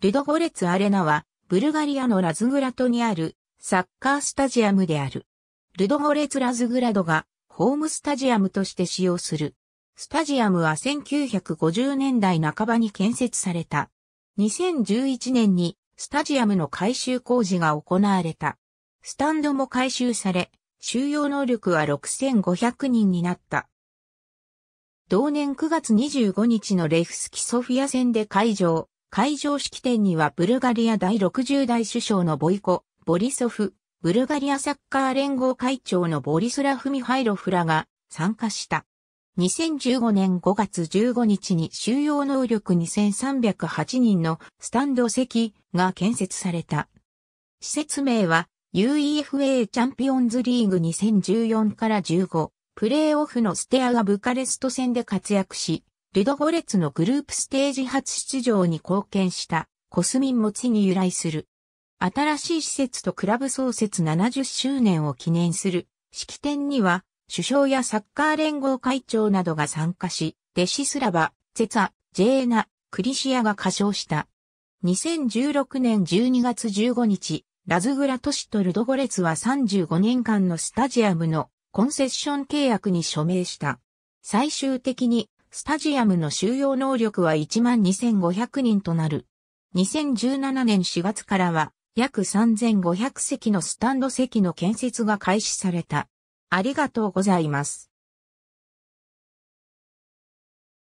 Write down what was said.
ルドゴレツアレナは、ブルガリアのラズグラトにあるサッカースタジアムである。ルドゴレツラズグラドがホームスタジアムとして使用する。スタジアムは1950年代半ばに建設された。2011年にスタジアムの改修工事が行われた。スタンドも改修され、収容能力は6500人になった。同年9月25日のレフスキソフィア戦で会場、会場式典にはブルガリア第60代首相のボイコ、ボリソフ、ブルガリアサッカー連合会長のボリスラフ・ミハイロフらが参加した。2015年5月15日に収容能力2308人のスタンド席が建設された。施設名は UEFA チャンピオンズリーグ2014から15プレーオフのステアがブカレスト戦で活躍し、ルドゴレツのグループステージ初出場に貢献したコスミンも地に由来する。新しい施設とクラブ創設70周年を記念する式典には首相やサッカー連合会長などが参加し、デシスラバ、ゼツァ、ジェーナ、クリシアが歌唱した。2016年12月15日、ラズグラ都市とルドゴレツは35年間のスタジアムのコンセッション契約に署名した。最終的にスタジアムの収容能力は12,500人となる。2017年4月からは約3,500席のスタンド席の建設が開始された。ありがとうございます。